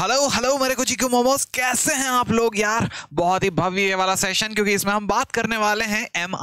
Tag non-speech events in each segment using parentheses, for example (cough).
hello hello मेरे को चिकू मोमोस कैसे हैं आप लोग यार बहुत ही भव्य ये वाला सेशन क्योंकि इसमें हम बात करने वाले हैं एम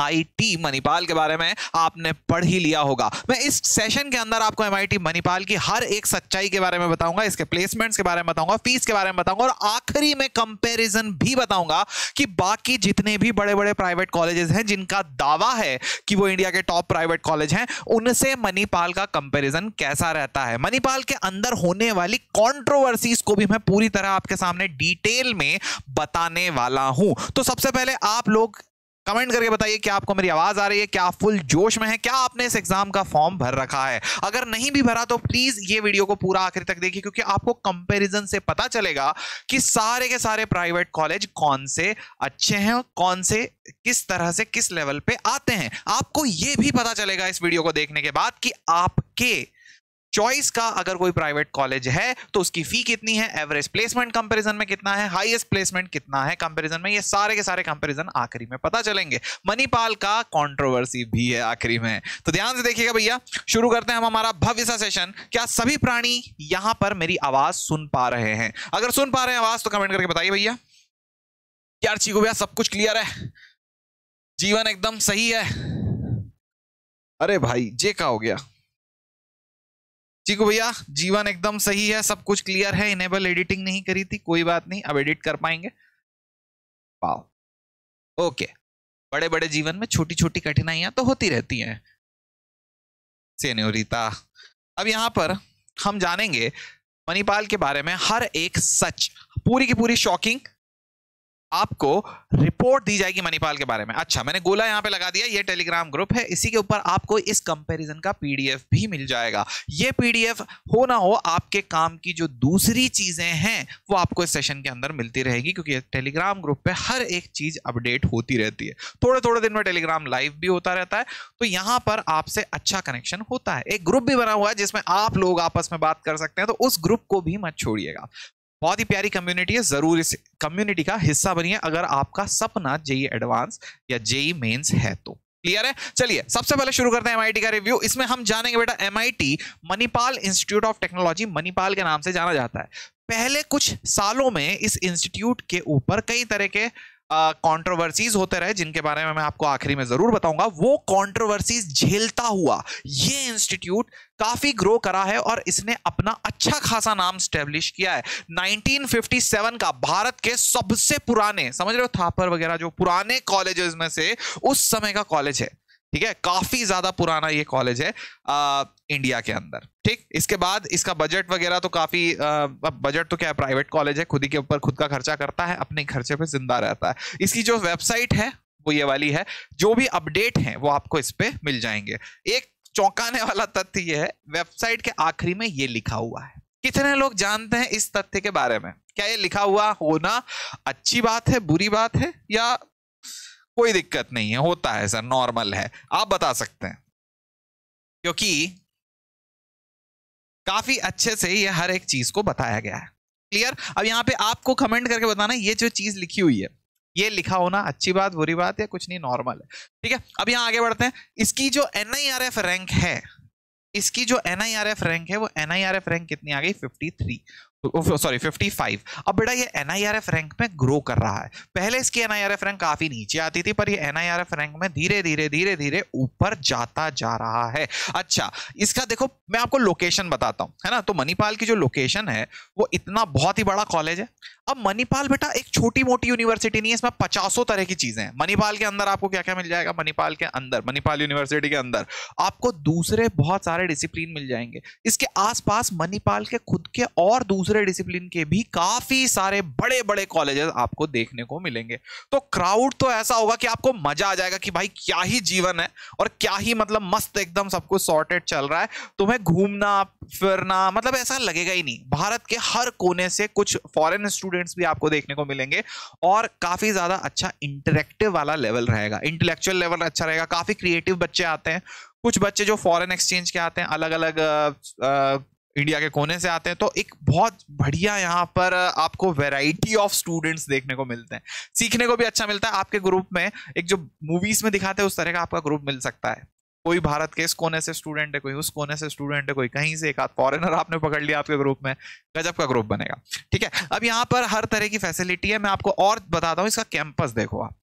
मणिपाल के बारे में आपने पढ़ ही लिया होगा मैं इस सेशन के अंदर आपको एम मणिपाल की हर एक सच्चाई के बारे में बताऊंगा इसके प्लेसमेंट्स के बारे में बताऊंगा फीस के बारे में बताऊंगा और आखिरी में कंपेरिजन भी बताऊंगा कि बाकी जितने भी बड़े बड़े प्राइवेट कॉलेजेस हैं जिनका दावा है कि वो इंडिया के टॉप प्राइवेट कॉलेज हैं उनसे मणिपाल का कंपेरिजन कैसा रहता है मणिपाल के अंदर होने वाली कॉन्ट्रोवर्सीज को भी भी मैं पूरी तरह आपके सामने डिटेल में बताने वाला हूं तो सबसे पहले आप लोग कमेंट करके बताइए क्या आपको मेरी आवाज आ रही है क्या फुल जोश में है क्या आपने इस एग्जाम का फॉर्म भर रखा है अगर नहीं भी भरा तो प्लीज ये वीडियो को पूरा आखिर तक देखिए क्योंकि आपको कंपैरिजन से पता चलेगा कि सारे के सारे प्राइवेट कॉलेज कौन से अच्छे हैं कौन से किस तरह से किस लेवल पे आते हैं आपको ये भी पता चलेगा इस वीडियो को देखने के बाद कि आपके चॉइस का अगर कोई प्राइवेट कॉलेज है तो उसकी फी कितनी है एवरेज प्लेसमेंट कंपैरिजन में कितना है हाईएस्ट प्लेसमेंट कितना है कंपैरिजन में ये सारे के सारे कंपैरिजन आखिरी में पता चलेंगे मणिपाल का कंट्रोवर्सी भी है आखिरी में तो ध्यान से देखिएगा भैया शुरू करते हैं हम हमारा भव्य सा सेशन क्या सभी प्राणी यहां पर मेरी आवाज सुन पा रहे हैं अगर सुन पा रहे हैं आवाज तो कमेंट करके बताइए भैया यार चीको भैया सब कुछ क्लियर है जीवन एकदम सही है अरे भाई जे का हो गया चीकू भैया जीवन एकदम सही है सब कुछ क्लियर है इनेबल एडिटिंग नहीं करी थी कोई बात नहीं अब एडिट कर पाएंगे पाओ ओके बड़े बड़े जीवन में छोटी छोटी कठिनाइयां तो होती रहती हैं सेनोरिता अब यहां पर हम जानेंगे मणिपाल के बारे में हर एक सच पूरी की पूरी शॉकिंग आपको रिपोर्ट दी जाएगी मणिपाल के बारे में अच्छा मैंने गोला यहां पे लगा दिया ये टेलीग्राम ग्रुप है इसी के ऊपर आपको इस कंपैरिजन का पीडीएफ भी मिल जाएगा ये पीडीएफ हो ना हो आपके काम की जो दूसरी चीजें हैं वो आपको इस सेशन के अंदर मिलती रहेगी क्योंकि टेलीग्राम ग्रुप पे हर एक चीज अपडेट होती रहती है थोड़े थोड़े दिन में टेलीग्राम लाइव भी होता रहता है तो यहां पर आपसे अच्छा कनेक्शन होता है एक ग्रुप भी बना हुआ है जिसमें आप लोग आपस में बात कर सकते हैं तो उस ग्रुप को भी मत छोड़िएगा बहुत ही प्यारी कम्युनिटी है जरूर इस कम्युनिटी का हिस्सा बनिए अगर आपका सपना जेई एडवांस e या जेई मेन्स e है तो क्लियर है चलिए सबसे पहले शुरू करते हैं एमआईटी का रिव्यू इसमें हम जानेंगे बेटा MIT Manipal institute of technology Manipal के नाम से जाना जाता है पहले कुछ सालों में इस इंस्टीट्यूट के ऊपर कई तरह के कंट्रोवर्सीज uh, होते रहे जिनके बारे में मैं आपको आखिरी में जरूर बताऊंगा वो कंट्रोवर्सीज झेलता हुआ ये इंस्टीट्यूट काफी ग्रो करा है और इसने अपना अच्छा खासा नाम स्टेब्लिश किया है 1957 का भारत के सबसे पुराने समझ रहे हो थापर वगैरह जो पुराने कॉलेजेस में से उस समय का कॉलेज है ठीक है काफी ज्यादा पुराना ये कॉलेज है आ, इंडिया के अंदर ठीक इसके बाद इसका बजट वगैरह तो काफी बजट तो क्या है प्राइवेट कॉलेज है खुद ही के ऊपर खुद का खर्चा करता है अपने खर्चे पे जिंदा रहता है इसकी जो वेबसाइट है वो ये वाली है जो भी अपडेट है वो आपको इस पे मिल जाएंगे एक चौंकाने वाला तथ्य ये है वेबसाइट के आखिरी में ये लिखा हुआ है कितने लोग जानते हैं इस तथ्य के बारे में क्या ये लिखा हुआ होना अच्छी बात है बुरी बात है या कोई दिक्कत नहीं है होता है सर नॉर्मल है आप बता सकते हैं क्योंकि काफी अच्छे से ये हर एक चीज को बताया गया है क्लियर अब यहाँ पे आपको कमेंट करके बताना ये जो चीज लिखी हुई है ये लिखा होना अच्छी बात बुरी बात या कुछ नहीं नॉर्मल है ठीक है अब यहां आगे बढ़ते हैं इसकी जो एफ रैंक है इसकी जो एफ रैंक है वो एनआईआरएफ रैंक कितनी आ गई 53 सॉरी 55 अब बेटा ये एनआईआरएफ रैंक में ग्रो कर रहा है पहले इसकी एनआईआरएफ रैंक काफी नीचे आती थी पर ये एनआईआरएफ रैंक में धीरे धीरे धीरे धीरे ऊपर जाता जा रहा है अच्छा इसका देखो मैं आपको लोकेशन बताता हूँ है ना तो मणिपाल की जो लोकेशन है वो इतना बहुत ही बड़ा कॉलेज है अब मणिपाल बेटा एक छोटी मोटी यूनिवर्सिटी नहीं है इसमें पचासों तरह की चीजें हैं मणिपाल के अंदर आपको क्या क्या मिल जाएगा मणिपाल के अंदर मणिपाल यूनिवर्सिटी के अंदर आपको दूसरे बहुत सारे डिसिप्लिन मिल जाएंगे इसके आसपास मणिपाल के खुद के और दूसरे दूसरे डिसिप्लिन के भी काफी सारे बड़े बड़े कॉलेजेस आपको देखने को मिलेंगे तो क्राउड तो ऐसा होगा कि आपको मजा आ जाएगा कि भाई क्या ही जीवन है और क्या ही मतलब मस्त एकदम सब कुछ सॉर्टेड चल रहा है तुम्हें घूमना फिरना मतलब ऐसा लगेगा ही नहीं भारत के हर कोने से कुछ फॉरेन स्टूडेंट्स भी आपको देखने को मिलेंगे और काफी ज्यादा अच्छा इंटरेक्टिव वाला लेवल रहेगा इंटेलेक्चुअल लेवल अच्छा रहेगा काफी क्रिएटिव बच्चे आते हैं कुछ बच्चे जो फॉरेन एक्सचेंज के आते हैं अलग अलग इंडिया के कोने से आते हैं तो एक बहुत बढ़िया यहाँ पर आपको वैरायटी ऑफ स्टूडेंट्स देखने को मिलते हैं सीखने को भी अच्छा मिलता है आपके ग्रुप में एक जो मूवीज में दिखाते हैं उस तरह का आपका ग्रुप मिल सकता है कोई भारत के इस कोने से स्टूडेंट है कोई उस कोने से स्टूडेंट है कोई कहीं से एक आध फॉरेनर आपने पकड़ लिया आपके ग्रुप में गजब का ग्रुप बनेगा ठीक है अब यहाँ पर हर तरह की फैसिलिटी है मैं आपको और बताता हूँ इसका कैंपस देखो आप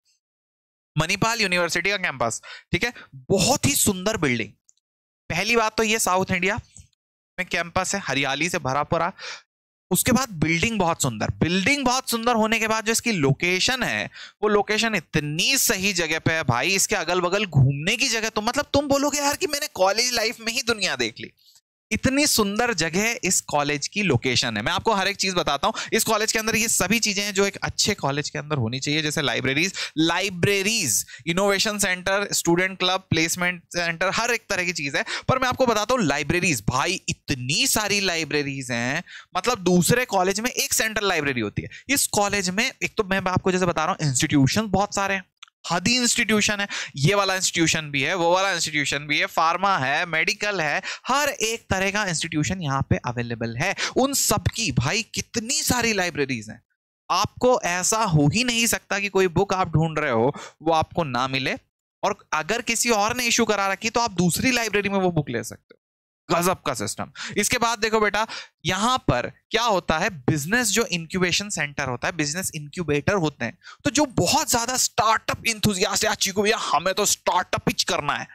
मणिपाल यूनिवर्सिटी का कैंपस ठीक है बहुत ही सुंदर बिल्डिंग पहली बात तो ये साउथ इंडिया में कैंपस है हरियाली से भरा पूरा उसके बाद बिल्डिंग बहुत सुंदर बिल्डिंग बहुत सुंदर होने के बाद जो इसकी लोकेशन है वो लोकेशन इतनी सही जगह पे है भाई इसके अगल बगल घूमने की जगह तो मतलब तुम बोलोगे यार कि मैंने कॉलेज लाइफ में ही दुनिया देख ली इतनी सुंदर जगह इस कॉलेज की लोकेशन है मैं आपको हर एक चीज बताता हूं इस कॉलेज के अंदर ये सभी चीजें हैं जो एक अच्छे कॉलेज के अंदर होनी चाहिए जैसे libraries libraries innovation centre student club placement centre हर एक तरह की चीज है पर मैं आपको बताता हूं लाइब्रेरीज भाई इतनी सारी लाइब्रेरीज हैं मतलब दूसरे कॉलेज में एक सेंट्रल लाइब्रेरी होती है इस कॉलेज में एक तो मैं आपको जैसे बता रहा हूँ इंस्टीट्यूशन बहुत सारे हैं हदी इंस्टीट्यूशन है ये वाला इंस्टीट्यूशन भी है वो वाला इंस्टीट्यूशन भी है फार्मा है मेडिकल है हर एक तरह का इंस्टीट्यूशन यहाँ पे अवेलेबल है उन सबकी भाई कितनी सारी लाइब्रेरीज हैं आपको ऐसा हो ही नहीं सकता कि कोई बुक आप ढूंढ रहे हो वो आपको ना मिले और अगर किसी और ने इशू करा रखी तो आप दूसरी लाइब्रेरी में वो बुक ले सकते हो गजब का सिस्टम इसके बाद देखो बेटा यहां पर क्या होता है बिजनेस जो इंक्यूबेशन सेंटर होता है बिजनेस इंक्यूबेटर होते हैं तो जो बहुत ज्यादा स्टार्टअप इंथुजियास्ट या चीकू भैया हमें तो स्टार्टअप ही करना है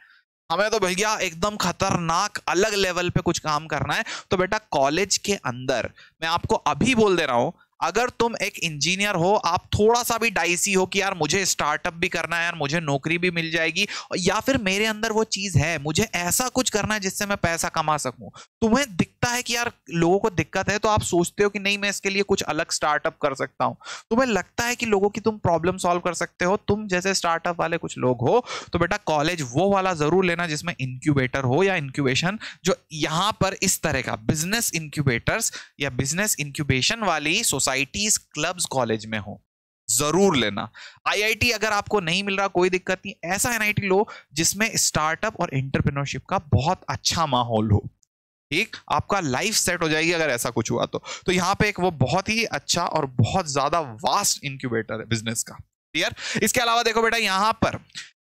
हमें तो भैया एकदम खतरनाक अलग लेवल पे कुछ काम करना है तो बेटा कॉलेज के अंदर मैं आपको अभी बोल दे रहा हूं अगर तुम एक इंजीनियर हो आप थोड़ा सा भी डाइसी हो कि यार मुझे स्टार्टअप भी करना है यार मुझे नौकरी भी मिल जाएगी या फिर मेरे अंदर वो चीज़ है मुझे ऐसा कुछ करना है जिससे मैं पैसा कमा सकूं तुम्हें दिखता है कि यार लोगों को दिक्कत है तो आप सोचते हो कि नहीं मैं इसके लिए कुछ अलग स्टार्टअप कर सकता हूं तुम्हें लगता है कि लोगों की तुम प्रॉब्लम सॉल्व कर सकते हो तुम जैसे स्टार्टअप वाले कुछ लोग हो तो बेटा कॉलेज वो वाला जरूर लेना जिसमें इंक्यूबेटर हो या इंक्यूबेशन जो यहां पर इस तरह का बिजनेस इंक्यूबेटर्स या बिजनेस इंक्यूबेशन वाली सोसाइटी सोसाइटीज क्लब्स कॉलेज में हो जरूर लेना आईआईटी अगर आपको नहीं मिल रहा कोई दिक्कत नहीं ऐसा एन लो जिसमें स्टार्टअप और एंटरप्रेन्योरशिप का बहुत अच्छा माहौल हो ठीक आपका लाइफ सेट हो जाएगी अगर ऐसा कुछ हुआ तो तो यहाँ पे एक वो बहुत ही अच्छा और बहुत ज्यादा वास्ट इंक्यूबेटर है बिजनेस का क्लियर इसके अलावा देखो बेटा यहाँ पर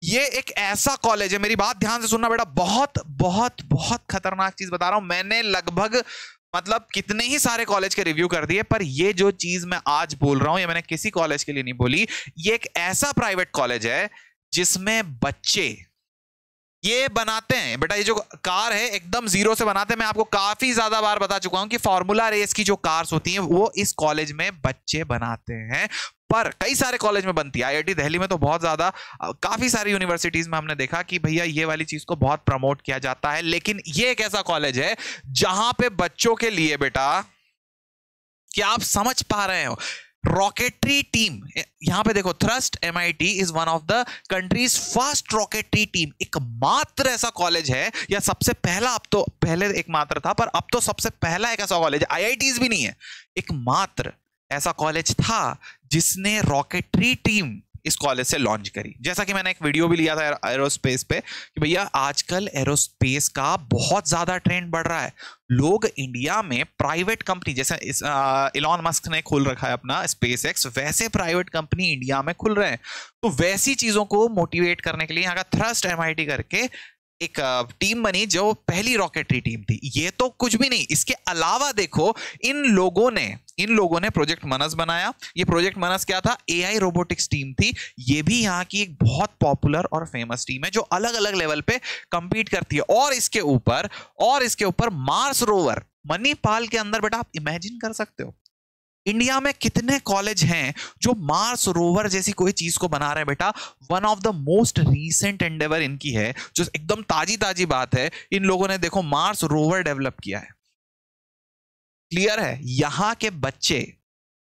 ये एक ऐसा कॉलेज है मेरी बात ध्यान से सुनना बेटा बहुत बहुत बहुत खतरनाक चीज बता रहा हूं मैंने लगभग मतलब कितने ही सारे कॉलेज के रिव्यू कर दिए पर ये जो चीज मैं आज बोल रहा हूं ये मैंने किसी कॉलेज के लिए नहीं बोली ये एक ऐसा प्राइवेट कॉलेज है जिसमें बच्चे ये बनाते हैं बेटा ये जो कार है एकदम जीरो से बनाते हैं मैं आपको काफी ज्यादा बार बता चुका हूं कि फॉर्मूला रेस की जो कार्स होती हैं वो इस कॉलेज में बच्चे बनाते हैं पर कई सारे कॉलेज में बनती है आईआईटी दिल्ली में तो बहुत ज्यादा काफी सारी यूनिवर्सिटीज में हमने देखा कि भैया ये वाली चीज को बहुत प्रमोट किया जाता है लेकिन ये एक ऐसा कॉलेज है जहां पे बच्चों के लिए बेटा क्या आप समझ पा रहे हो रॉकेटरी टीम यहां पे देखो thrust T is one of the country's first rocketry team एकमात्र ऐसा कॉलेज है या सबसे पहला अब तो पहले एकमात्र था पर अब तो सबसे पहला एक ऐसा कॉलेज टीज भी नहीं है एकमात्र ऐसा कॉलेज था जिसने रॉकेटरी टीम इस कॉलेज से लॉन्च करी जैसा कि मैंने एक वीडियो भी लिया था एरोस्पेस पे कि भैया आजकल एरोस्पेस का बहुत ज्यादा ट्रेंड बढ़ रहा है लोग इंडिया में प्राइवेट कंपनी जैसे इलॉन मस्क ने खोल रखा है अपना स्पेस एक्स वैसे प्राइवेट कंपनी इंडिया में खुल रहे हैं तो वैसी चीजों को मोटिवेट करने के लिए यहाँ का थ्रस्ट एम करके एक टीम बनी जो पहली रॉकेटरी टीम थी ये तो कुछ भी नहीं इसके अलावा देखो इन लोगों ने इन लोगों ने प्रोजेक्ट मनस बनाया ये प्रोजेक्ट मनस क्या था एआई रोबोटिक्स टीम थी ये भी यहाँ की एक बहुत पॉपुलर और फेमस टीम है जो अलग अलग लेवल पे कंपीट करती है और इसके ऊपर और इसके ऊपर मार्स रोवर मणिपाल के अंदर बेटा आप इमेजिन कर सकते हो इंडिया में कितने कॉलेज हैं जो मार्स रोवर जैसी कोई चीज को बना रहे हैं बेटा one of the most recent endeavour इनकी है जो एकदम ताजी ताजी बात है इन लोगों ने देखो मार्स रोवर डेवलप किया है क्लियर है यहाँ के बच्चे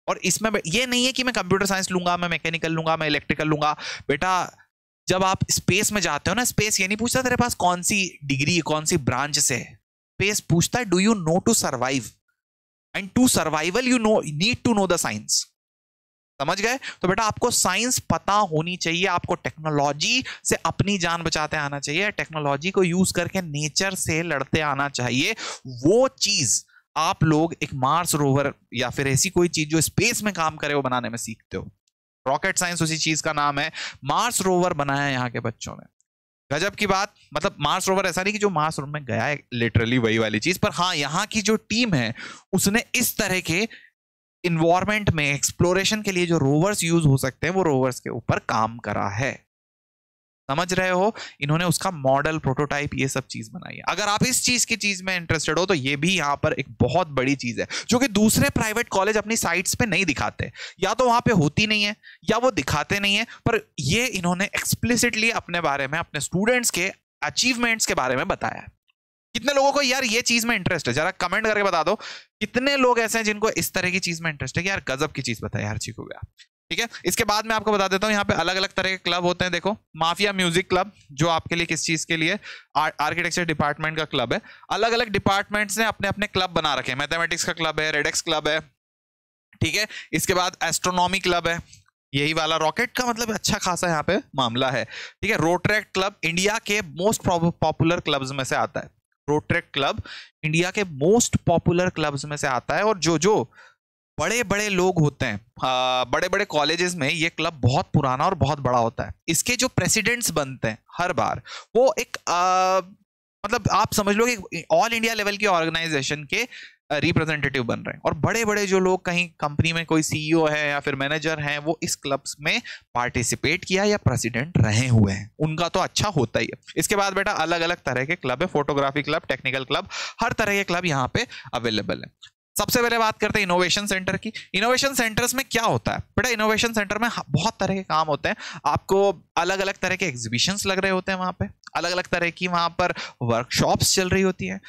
और इसमें ये नहीं है कि मैं कंप्यूटर साइंस लूंगा मैं मैकेनिकल लूंगा मैं इलेक्ट्रिकल लूंगा बेटा जब आप स्पेस में जाते हो ना स्पेस ये नहीं पूछता तेरे पास कौन सी डिग्री कौन सी ब्रांच से स्पेस पूछता है do you know to survive and to survival you know need to know the science समझ गए तो बेटा आपको साइंस पता होनी चाहिए आपको टेक्नोलॉजी से अपनी जान बचाते आना चाहिए टेक्नोलॉजी को यूज करके नेचर से लड़ते आना चाहिए वो चीज आप लोग एक मार्स रोवर या फिर ऐसी कोई चीज जो स्पेस में काम करे वो बनाने में सीखते हो रॉकेट साइंस उसी चीज का नाम है मार्स रोवर बनाया यहाँ के बच्चों ने गजब की बात मतलब मार्स रोवर ऐसा नहीं कि जो मार्स रोवर में गया है लिटरली वही वाली चीज पर हाँ यहाँ की जो टीम है उसने इस तरह के इन्वायरमेंट में एक्सप्लोरेशन के लिए जो रोवर्स यूज हो सकते हैं वो रोवर्स के ऊपर काम करा है समझ रहे हो इन्होंने उसका मॉडल प्रोटोटाइप ये सब चीज बनाई है अगर आप इस चीज की चीज में इंटरेस्टेड हो तो ये भी यहाँ पर एक बहुत बड़ी चीज है जो कि दूसरे प्राइवेट कॉलेज अपनी साइट्स पे नहीं दिखाते या तो वहां पे होती नहीं है या वो दिखाते नहीं है पर ये इन्होंने एक्सप्लिसिटली अपने बारे में अपने स्टूडेंट्स के अचीवमेंट्स के बारे में बताया कितने लोगों को यार ये चीज में इंटरेस्ट है जरा कमेंट करके बता दो कितने लोग ऐसे हैं जिनको इस तरह की चीज में इंटरेस्ट है कि यार गजब की चीज बताया यार चीकू गया ठीक है इसके बाद मैं आपको बता देता हूँ यहाँ पे अलग अलग तरह के क्लब होते हैं देखो माफिया म्यूजिक क्लब जो आपके लिए किस चीज के लिए आर्किटेक्चर डिपार्टमेंट का क्लब है अलग अलग डिपार्टमेंट्स ने अपने अपने क्लब बना रखे हैं मैथमेटिक्स का क्लब है रेडेक्स क्लब है ठीक है इसके बाद एस्ट्रोनॉमी क्लब है यही वाला रॉकेट का मतलब अच्छा खासा यहाँ पे मामला है ठीक है रोट्रैक क्लब इंडिया के मोस्ट पॉपुलर क्लब्स में से आता है रोट्रैक क्लब इंडिया के मोस्ट पॉपुलर क्लब्स में से आता है और जो जो बड़े बड़े लोग होते हैं आ, बड़े बड़े कॉलेजेस में ये क्लब बहुत पुराना और बहुत बड़ा होता है इसके जो प्रेसिडेंट्स बनते हैं हर बार वो एक आ, मतलब आप समझ लो कि ऑल इंडिया लेवल की ऑर्गेनाइजेशन के रिप्रेजेंटेटिव बन रहे हैं और बड़े बड़े जो लोग कहीं कंपनी में कोई सीईओ है या फिर मैनेजर हैं वो इस क्लब्स में पार्टिसिपेट किया या प्रेसिडेंट रहे हुए हैं उनका तो अच्छा होता ही है इसके बाद बेटा अलग अलग तरह के क्लब है फोटोग्राफी क्लब टेक्निकल क्लब हर तरह के क्लब यहाँ पे अवेलेबल है सबसे पहले बात करते हैं इनोवेशन सेंटर की इनोवेशन सेंटर्स में क्या होता है बेटा इनोवेशन सेंटर में बहुत तरह के काम होते हैं आपको अलग अलग तरह के एग्जीबिशन लग रहे होते हैं वहां पे अलग अलग तरह की वहाँ पर वर्कशॉप्स चल रही होती हैं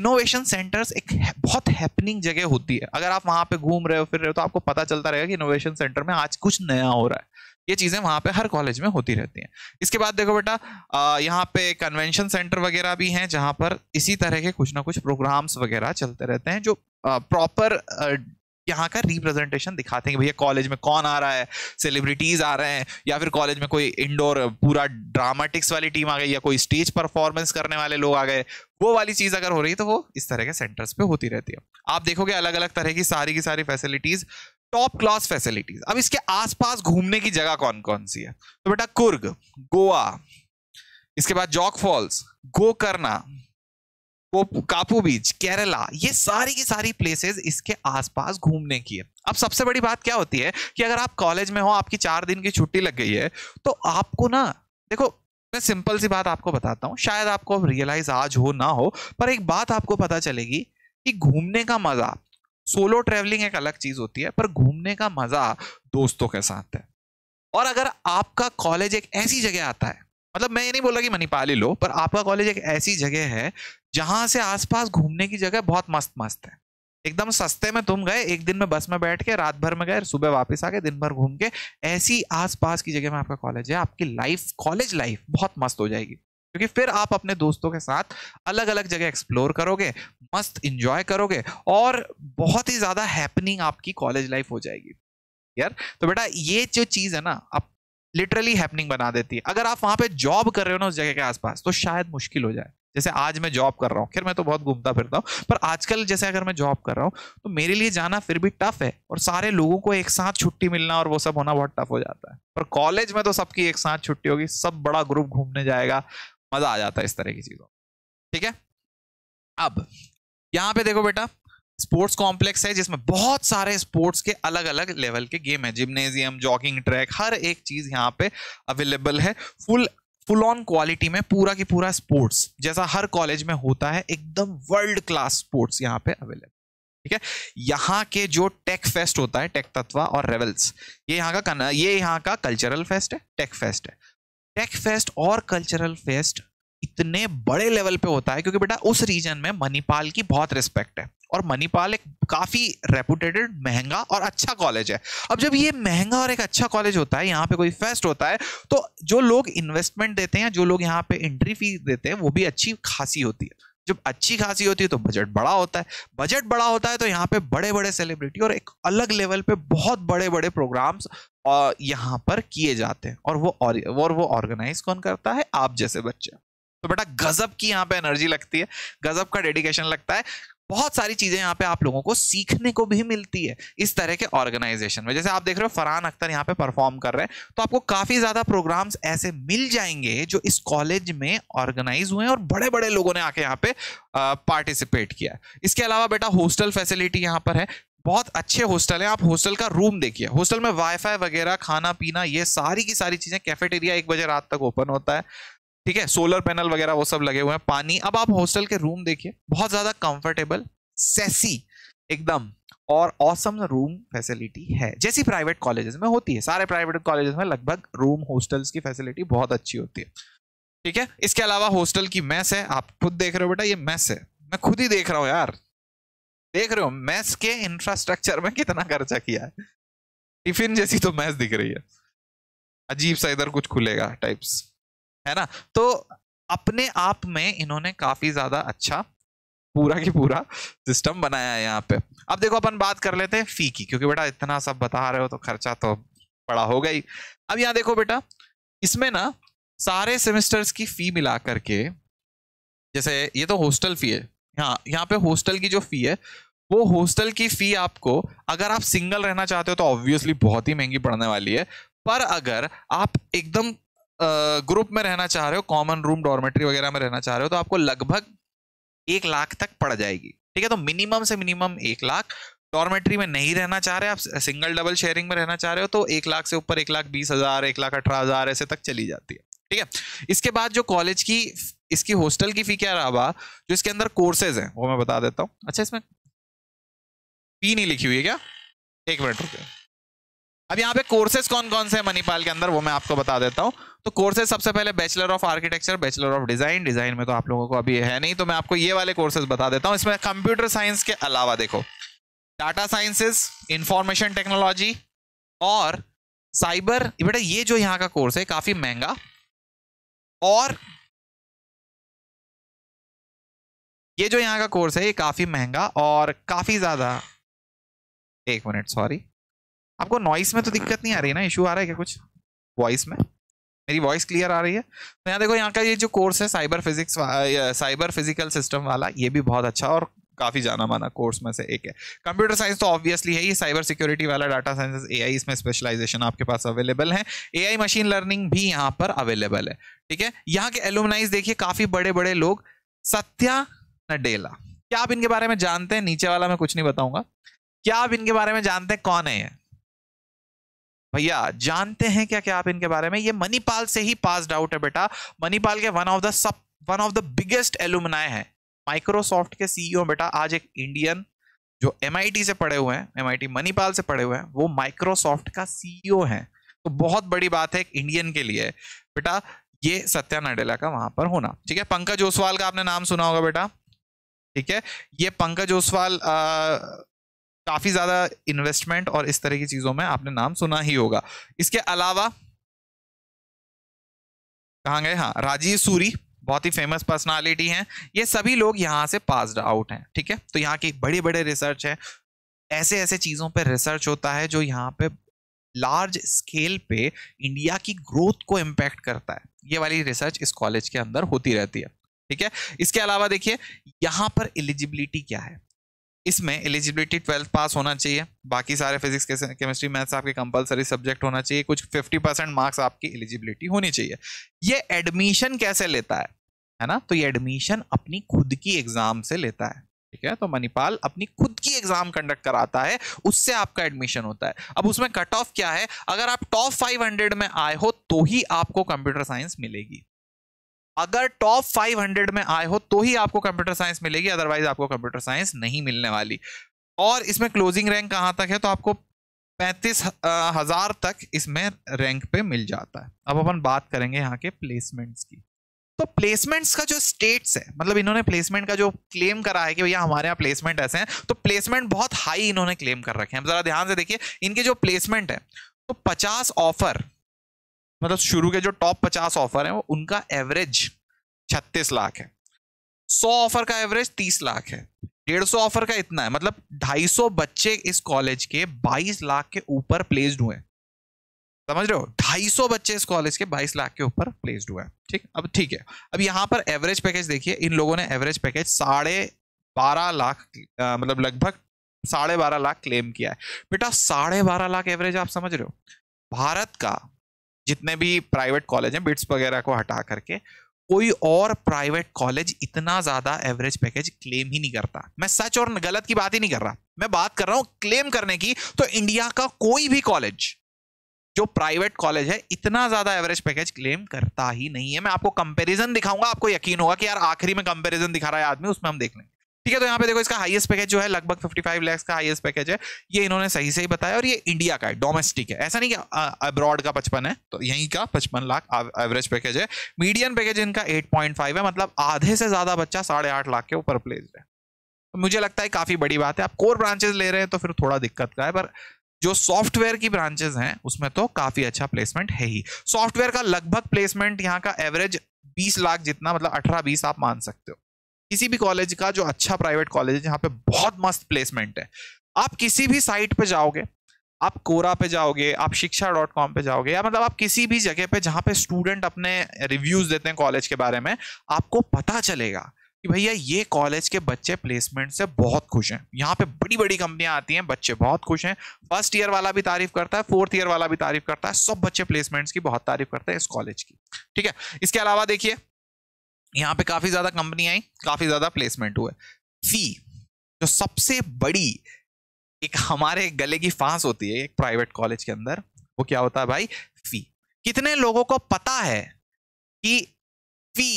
इनोवेशन सेंटर्स एक बहुत हैपनिंग जगह होती है अगर आप वहां पे घूम रहे हो फिर रहे हो तो आपको पता चलता रहेगा कि इनोवेशन सेंटर में आज कुछ नया हो रहा है ये चीज़ें वहाँ पे हर कॉलेज में होती रहती हैं इसके बाद देखो बेटा यहाँ पे कन्वेंशन सेंटर वगैरह भी हैं जहाँ पर इसी तरह के कुछ ना कुछ प्रोग्राम्स वगैरह चलते रहते हैं जो प्रॉपर यहाँ का रिप्रेजेंटेशन दिखाते हैं भैया कॉलेज में कौन आ रहा है सेलिब्रिटीज आ रहे हैं या फिर कॉलेज में कोई इंडोर पूरा ड्रामाटिक्स वाली टीम आ गई या कोई स्टेज परफॉर्मेंस करने वाले लोग आ गए वो वाली चीज अगर हो रही है तो वो इस तरह के सेंटर्स पे होती रहती है आप देखोगे अलग अलग तरह की सारी की सारी फैसिलिटीज टॉप क्लास फैसिलिटीज अब इसके आसपास घूमने की जगह कौन कौन सी है तो बेटा कुर्ग गोवा इसके बाद जॉक फॉल्स गोकरना कापू बीच केरला ये सारी की सारी प्लेसेस इसके आसपास घूमने की है अब सबसे बड़ी बात क्या होती है कि अगर आप कॉलेज में हो आपकी चार दिन की छुट्टी लग गई है तो आपको ना देखो मैं सिंपल सी बात आपको बताता हूँ शायद आपको रियलाइज आज हो ना हो पर एक बात आपको पता चलेगी कि घूमने का मजा सोलो ट्रेवलिंग एक अलग चीज होती है पर घूमने का मजा दोस्तों के साथ है और अगर आपका कॉलेज एक ऐसी जगह आता है मतलब मैं ये नहीं बोला कि मनीपाली लो पर आपका कॉलेज एक ऐसी जगह है जहां से आसपास घूमने की जगह बहुत मस्त मस्त है एकदम सस्ते में तुम गए एक दिन में बस में बैठ के रात भर में गए सुबह वापस गए दिन भर घूम के ऐसी आसपास की जगह में आपका कॉलेज है आपकी लाइफ कॉलेज लाइफ बहुत मस्त हो जाएगी क्योंकि फिर आप अपने दोस्तों के साथ अलग अलग जगह एक्सप्लोर करोगे मस्त इंजॉय करोगे और बहुत ही ज्यादा हैपनिंग आपकी कॉलेज लाइफ हो जाएगी यार तो बेटा ये जो चीज है ना आप लिटरली हैपनिंग बना देती है अगर आप वहां पे जॉब कर रहे हो ना उस जगह के आसपास तो शायद मुश्किल हो जाए जैसे आज मैं जॉब कर रहा हूँ खैर मैं तो बहुत घूमता फिरता हूँ पर आजकल जैसे अगर मैं जॉब कर रहा हूँ तो मेरे लिए जाना फिर भी टफ है और सारे लोगों को एक साथ छुट्टी मिलना और वो सब होना बहुत टफ हो जाता है पर कॉलेज में तो सबकी एक साथ छुट्टी होगी सब बड़ा ग्रुप घूमने जाएगा मजा आ जाता है इस तरह की चीजों ठीक है अब यहाँ पे देखो बेटा स्पोर्ट्स कॉम्प्लेक्स है जिसमें बहुत सारे स्पोर्ट्स के अलग अलग लेवल के गेम है जिम्नेजियम जॉगिंग ट्रैक हर एक चीज यहाँ पे अवेलेबल है फुल फुल ऑन क्वालिटी में पूरा की पूरा स्पोर्ट्स जैसा हर कॉलेज में होता है एकदम वर्ल्ड क्लास स्पोर्ट्स यहाँ पे अवेलेबल ठीक है यहाँ के जो टेक फेस्ट होता है टेक तत्वा और रेवल्स ये यहाँ का ये यहाँ का कल्चरल फेस्ट है टेक फेस्ट है टेक फेस्ट और कल्चरल फेस्ट इतने बड़े लेवल पे होता है क्योंकि बेटा उस रीजन में मणिपाल की बहुत रिस्पेक्ट है और मणिपाल एक काफी रेपुटेटेड महंगा और अच्छा कॉलेज है अब जब ये महंगा और एक अच्छा कॉलेज होता है यहाँ पे कोई फेस्ट होता है तो जो लोग इन्वेस्टमेंट देते हैं जो लोग यहाँ पे एंट्री फी देते हैं वो भी अच्छी खासी होती है जब अच्छी खासी होती है तो बजट बड़ा होता है बजट बड़ा होता है तो यहाँ पे बड़े बड़े सेलिब्रिटी और एक अलग लेवल पे बहुत बड़े बड़े प्रोग्राम्स यहाँ पर किए जाते हैं और वो और वो ऑर्गेनाइज कौन करता है आप जैसे बच्चे तो बेटा गजब की यहाँ पे एनर्जी लगती है गजब का डेडिकेशन लगता है बहुत सारी चीजें यहाँ पे आप लोगों को सीखने को भी मिलती है इस तरह के ऑर्गेनाइजेशन में जैसे आप देख रहे हो फरहान अख्तर यहाँ पे परफॉर्म कर रहे हैं तो आपको काफी ज्यादा प्रोग्राम्स ऐसे मिल जाएंगे जो इस कॉलेज में ऑर्गेनाइज हुए हैं और बड़े बड़े लोगों ने आके यहाँ पे पार्टिसिपेट किया है इसके अलावा बेटा हॉस्टल फैसिलिटी यहाँ पर है बहुत अच्छे हॉस्टल हैं आप हॉस्टल का रूम देखिए हॉस्टल में वाईफाई वगैरह खाना पीना ये सारी की सारी चीजें कैफेटेरिया एक बजे रात तक ओपन होता है ठीक है सोलर पैनल वगैरह वो सब लगे हुए हैं पानी अब आप हॉस्टल के रूम देखिए बहुत ज्यादा कंफर्टेबल सेसी एकदम और ऑसम रूम फैसिलिटी है जैसी प्राइवेट कॉलेजेस में होती है सारे प्राइवेट कॉलेजेस में लगभग रूम हॉस्टल्स की फैसिलिटी बहुत अच्छी होती है ठीक है इसके अलावा हॉस्टल की मैस है आप खुद देख रहे हो बेटा ये मैस है मैं खुद ही देख रहा हूँ यार देख रहे हो मैस के इंफ्रास्ट्रक्चर में कितना खर्चा किया है टिफिन जैसी तो मैस दिख रही है अजीब सा इधर कुछ खुलेगा टाइप्स है ना तो अपने आप में इन्होंने काफी ज्यादा अच्छा पूरा की पूरा सिस्टम बनाया है यहाँ पे अब देखो अपन बात कर लेते हैं फी की क्योंकि बेटा इतना सब बता रहे हो तो खर्चा तो बड़ा हो गई अब यहाँ देखो बेटा इसमें ना सारे सेमेस्टर्स की फी मिला करके जैसे ये तो हॉस्टल फी है हाँ यहाँ पे हॉस्टल की जो फी है वो हॉस्टल की फी आपको अगर आप सिंगल रहना चाहते हो तो ऑब्वियसली बहुत ही महंगी पड़ने वाली है पर अगर आप एकदम ग्रुप में रहना चाह रहे हो कॉमन रूम डॉर्मेट्री वगैरह में रहना चाह रहे हो तो आपको लगभग एक लाख तक पड़ जाएगी ठीक है तो मिनिमम से मिनिमम एक लाख डॉर्मेट्री में नहीं रहना चाह रहे आप सिंगल डबल शेयरिंग में रहना चाह रहे हो तो एक लाख से ऊपर एक लाख बीस हजार एक लाख अठारह हजार ऐसे तक चली जाती है ठीक है इसके बाद जो कॉलेज की इसकी हॉस्टल की फी क्या रहा जो इसके अंदर कोर्सेज हैं वो मैं बता देता हूँ अच्छा इसमें फी नहीं लिखी हुई है क्या एक मिनट रुपये अब यहाँ पे कोर्सेज कौन कौन से मणिपाल के अंदर वो मैं आपको बता देता हूँ तो कोर्सेज सबसे पहले bachelor of architecture bachelor of design design में तो आप लोगों को अभी है नहीं तो मैं आपको ये वाले कोर्सेज बता देता हूँ इसमें कंप्यूटर साइंस के अलावा देखो डाटा साइंसेस इंफॉर्मेशन टेक्नोलॉजी और साइबर बेटा ये जो यहाँ का कोर्स है काफी महंगा और ये जो यहाँ का कोर्स है ये काफी महंगा और काफी ज्यादा एक मिनट सॉरी आपको नॉइस में तो दिक्कत नहीं आ रही ना इशू आ रहा है क्या कुछ वॉइस में मेरी वॉइस क्लियर आ रही है तो यहाँ देखो यहाँ का ये जो कोर्स है cyber physics cyber physical system वाला ये भी बहुत अच्छा और काफ़ी जाना माना कोर्स में से एक है कंप्यूटर साइंस तो ऑब्वियसली है ये साइबर सिक्योरिटी वाला डाटा साइंस ए इसमें स्पेशलाइजेशन आपके पास अवेलेबल है ए मशीन लर्निंग भी यहाँ पर अवेलेबल है ठीक है यहाँ के एलुमनाइज देखिए काफ़ी बड़े बड़े लोग सत्या नडेला क्या आप इनके बारे में जानते हैं नीचे वाला मैं कुछ नहीं बताऊंगा क्या आप इनके बारे में जानते हैं कौन है भैया जानते हैं क्या क्या आप इनके बारे में ये मणिपाल से ही पास आउट है बेटा मणिपाल के वन ऑफ द सब one of the biggest alumni है माइक्रोसॉफ्ट के सीईओ e बेटा आज एक इंडियन जो एम से पढ़े हुए हैं एम मणिपाल से पढ़े हुए हैं वो माइक्रोसॉफ्ट का सीईओ e है तो बहुत बड़ी बात है एक इंडियन के लिए बेटा ये सत्या नडेला का वहां पर होना ठीक है पंकज ओसवाल का आपने नाम सुना होगा बेटा ठीक है ये पंकज ओसवाल काफ़ी ज़्यादा इन्वेस्टमेंट और इस तरह की चीज़ों में आपने नाम सुना ही होगा इसके अलावा कहा गए हाँ राजीव सूरी बहुत ही फेमस पर्सनालिटी हैं ये सभी लोग यहाँ से पासड आउट हैं ठीक है तो यहाँ की बड़े बड़े रिसर्च है ऐसे ऐसे चीज़ों पर रिसर्च होता है जो यहाँ पे लार्ज स्केल पे इंडिया की ग्रोथ को इम्पैक्ट करता है ये वाली रिसर्च इस कॉलेज के अंदर होती रहती है ठीक है इसके अलावा देखिए यहाँ पर एलिजिबिलिटी क्या है इसमें एलिजिबिलिटी ट्वेल्थ पास होना चाहिए बाकी सारे फिजिक्स केमिस्ट्री मैथ्स आपके कंपलसरी सब्जेक्ट होना चाहिए कुछ फिफ्टी परसेंट मार्क्स आपकी एलिजिबिलिटी होनी चाहिए ये एडमिशन कैसे लेता है है ना तो ये एडमिशन अपनी खुद की एग्जाम से लेता है ठीक है तो मणिपाल अपनी खुद की एग्जाम कंडक्ट कराता है उससे आपका एडमिशन होता है अब उसमें कट ऑफ क्या है अगर आप टॉप फाइव में आए हो तो ही आपको कंप्यूटर साइंस मिलेगी अगर टॉप 500 में आए हो तो ही आपको कंप्यूटर साइंस मिलेगी अदरवाइज आपको कंप्यूटर साइंस नहीं मिलने वाली और इसमें क्लोजिंग रैंक कहाँ तक है तो आपको पैंतीस हजार तक इसमें रैंक पे मिल जाता है अब अपन बात करेंगे यहाँ के प्लेसमेंट्स की तो प्लेसमेंट्स का जो स्टेट्स है मतलब इन्होंने प्लेसमेंट का जो क्लेम करा है कि भैया हमारे यहाँ प्लेसमेंट ऐसे हैं तो प्लेसमेंट बहुत हाई इन्होंने क्लेम कर रखे हैं जरा ध्यान से देखिए इनके जो प्लेसमेंट है तो पचास ऑफर मतलब शुरू के जो टॉप पचास ऑफर हैं वो उनका एवरेज छत्तीस लाख है सौ ऑफर का एवरेज तीस लाख है डेढ़ सौ ऑफर का इतना है मतलब ढाई सौ बच्चे इस कॉलेज के बाईस लाख के ऊपर प्लेस्ड हुए समझ रहे हो ढाई सौ बच्चे इस कॉलेज के बाईस लाख के ऊपर प्लेस्ड हुए ठीक अब ठीक है अब यहाँ पर एवरेज पैकेज देखिए इन लोगों ने एवरेज पैकेज साढ़े बारह लाख मतलब लगभग साढ़े बारह लाख क्लेम किया है बेटा साढ़े बारह लाख एवरेज आप समझ रहे हो भारत का जितने भी प्राइवेट कॉलेज हैं बिट्स वगैरह को हटा करके कोई और प्राइवेट कॉलेज इतना ज्यादा एवरेज पैकेज क्लेम ही नहीं करता मैं सच और गलत की बात ही नहीं कर रहा मैं बात कर रहा हूं क्लेम करने की तो इंडिया का कोई भी कॉलेज जो प्राइवेट कॉलेज है इतना ज्यादा एवरेज पैकेज क्लेम करता ही नहीं है मैं आपको कंपैरिजन दिखाऊंगा आपको यकीन होगा कि यार आखिरी में कंपैरिजन दिखा रहा है आदमी उसमें हम देख लेंगे ठीक है तो यहाँ पे देखो इसका हाईएस्ट पैकेज जो है लगभग 55 लाख का हाईएस्ट पैकेज है ये इन्होंने सही से ही बताया और ये इंडिया का है डोमेस्टिक है ऐसा नहीं कि अब्रॉड का पचपन है तो यहीं का पचपन लाख एवरेज पैकेज है मीडियम पैकेज इनका एट है मतलब आधे से ज्यादा बच्चा साढ़े आठ लाख के ऊपर प्लेज है तो मुझे लगता है काफी बड़ी बात है आप कोर ब्रांचेज ले रहे हैं तो फिर थोड़ा दिक्कत का है पर जो सॉफ्टवेयर की ब्रांचेज हैं उसमें तो काफी अच्छा प्लेसमेंट है ही सॉफ्टवेयर का लगभग प्लेसमेंट यहाँ का एवरेज 20 लाख जितना मतलब 18 20 आप मान सकते हो किसी भी कॉलेज का जो अच्छा प्राइवेट कॉलेज है जहाँ पे बहुत मस्त प्लेसमेंट है आप किसी भी साइट पे जाओगे आप कोरा पे जाओगे आप शिक्षा डॉट कॉम पे जाओगे या मतलब आप किसी भी जगह पे जहाँ पे स्टूडेंट अपने रिव्यूज देते हैं कॉलेज के बारे में आपको पता चलेगा कि भैया ये कॉलेज के बच्चे प्लेसमेंट से बहुत खुश हैं यहाँ पे बड़ी बड़ी कंपनियां आती हैं बच्चे बहुत खुश हैं फर्स्ट ईयर वाला भी तारीफ करता है फोर्थ ईयर वाला भी तारीफ करता है सब बच्चे प्लेसमेंट्स की बहुत तारीफ करते हैं इस कॉलेज की ठीक है इसके अलावा देखिए यहाँ पे काफी ज्यादा कंपनी आई काफी ज्यादा प्लेसमेंट हुए फी जो सबसे बड़ी एक हमारे गले की फांस होती है एक प्राइवेट कॉलेज के अंदर वो क्या होता है भाई फी कितने लोगों को पता है कि फी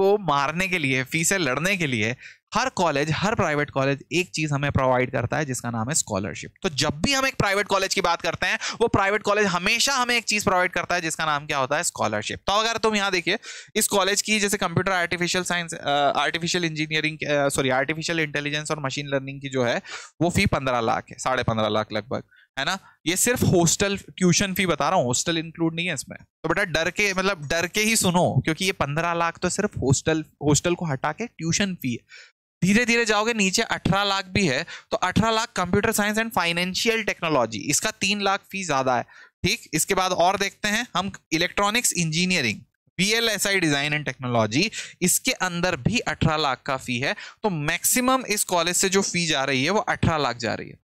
को मारने के लिए फी से लड़ने के लिए हर कॉलेज हर प्राइवेट कॉलेज एक चीज हमें प्रोवाइड करता है जिसका नाम है स्कॉलरशिप तो जब भी हम एक प्राइवेट कॉलेज की बात करते हैं वो प्राइवेट कॉलेज हमेशा हमें एक चीज प्रोवाइड करता है जिसका नाम क्या होता है स्कॉलरशिप तो अगर तुम यहाँ देखिए इस कॉलेज की जैसे computer artificial science artificial engineering sorry artificial intelligence और मशीन लर्निंग की जो है वो फी पंद्रह लाख है साढ़े पंद्रह लाख लगभग है ना ये सिर्फ हॉस्टल ट्यूशन फी बता रहा हूँ हॉस्टल इंक्लूड नहीं है इसमें तो बेटा डर के मतलब डर के ही सुनो क्योंकि ये पंद्रह लाख तो सिर्फ हॉस्टल हॉस्टल को हटा के ट्यूशन फी है धीरे धीरे जाओगे नीचे 18 लाख भी है तो 18 lakh computer science and financial technology इसका तीन लाख फी ज्यादा है ठीक इसके बाद और देखते हैं हम electronics engineering VLSI design and technology इसके अंदर भी 18 लाख का फी है तो मैक्सिमम इस कॉलेज से जो फी जा रही है वो 18 लाख जा रही है